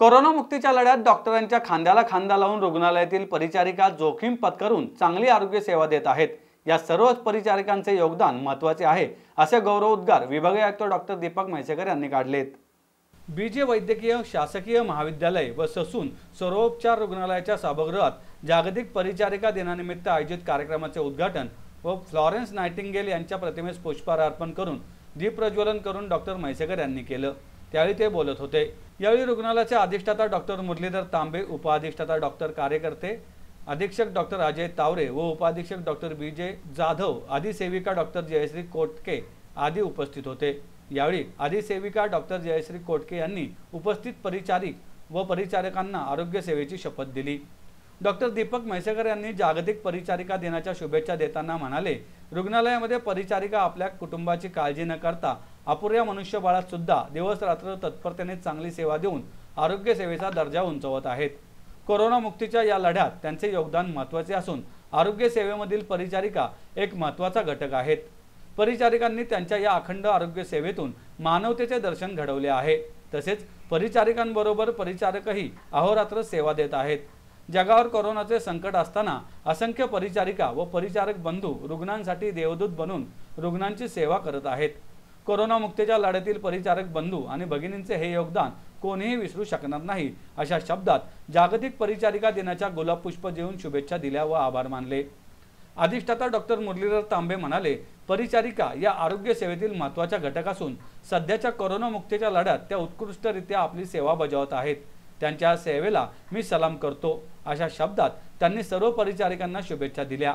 कोरोनामुक्तीच्या लढ्यात डॉक्टरांच्या खांद्याला खांदा लावून रुग्णालयातील परिचारिका जोखीम पत्करून चांगली आरोग्य सेवा देत आहेत या सर्वच परिचारिकांचे योगदान महत्वाचे आहे असे गौरव उद्गार विभागीय आयुक्त डॉक्टर दीपक म्हैसेकर यांनी काढलेत जे वैद्यकीय शासकीय महाविद्यालय व ससून सर्वोपचार रुग्णालयाच्या सभागृहात जागतिक परिचारिका दिनानिमित्त आयोजित कार्यक्रमाचे उद्घाटन व फ्लॉरेन्स नायटिंगेल यांच्या प्रतिमेस पुष्पहार अर्पण करून दीपप्रज्वलन करून डॉक्टर म्हैसेकर यांनी केलं त्यावेळी ते बोलत होते यावेळी रुग्णालयाचे अधिष्ठाता डॉक्टर मुरलीधर तांबे उपाधिष्ठाता डॉक्टर कार्यकर्ते अधीक्षक डॉक्टर अजय तावरे व उपाधीक्षक डॉक्टर बी जे जाधव आदी सेविका डॉक्टर जयश्री कोटके आदी उपस्थित होते यावेळी आदी सेविका डॉक्टर जयश्री कोटके यांनी उपस्थित परिचारिक व परिचारकांना आरोग्य सेवेची शपथ दिली डॉक्टर दीपक म्हैसेकर यांनी जागतिक परिचारिका दिनाच्या शुभेच्छा देताना म्हणाले रुग्णालयामध्ये परिचारिका आपल्या कुटुंबाची काळजी न करता अपुऱ्या मनुष्यबाळात सुद्धा दिवस रात्र तत्परतेने चांगली सेवा देऊन आरोग्य सेवेचा दर्जा उंचवत आहेत कोरोनामुक्तीच्या या लढ्यात त्यांचे योगदान महत्त्वाचे असून आरोग्य सेवेमधील परिचारिका एक महत्त्वाचा घटक आहेत परिचारिकांनी त्यांच्या या अखंड आरोग्य सेवेतून मानवतेचे दर्शन घडवले आहे तसेच परिचारिकांबरोबर परिचारकही अहोरात्र सेवा देत आहेत जगावर कोरोनाचे संकट असताना असंख्य परिचारिका व परिचारक बंधू रुग्णांसाठी देवदूत बनून रुग्णांची सेवा करत आहेत कोरोनामुक्तीच्या लढ्यातील परिचारक बंधू आणि भगिनींचे हे योगदान कोणीही विसरू शकणार नाही अशा शब्दात जागतिक परिचारिका दिनाच्या गुलाबपुष्प देऊन शुभेच्छा दिल्या व आभार मानले अधिष्ठाता डॉक्टर मुरलीधर तांबे म्हणाले परिचारिका या आरोग्य सेवेतील महत्वाच्या घटक असून सध्याच्या कोरोनामुक्तीच्या लढ्यात त्या उत्कृष्टरित्या आपली सेवा बजावत आहेत त्यांच्या सेवेला मी सलाम करतो अशा शब्दात त्यांनी सर्व परिचारिकांना शुभेच्छा दिल्या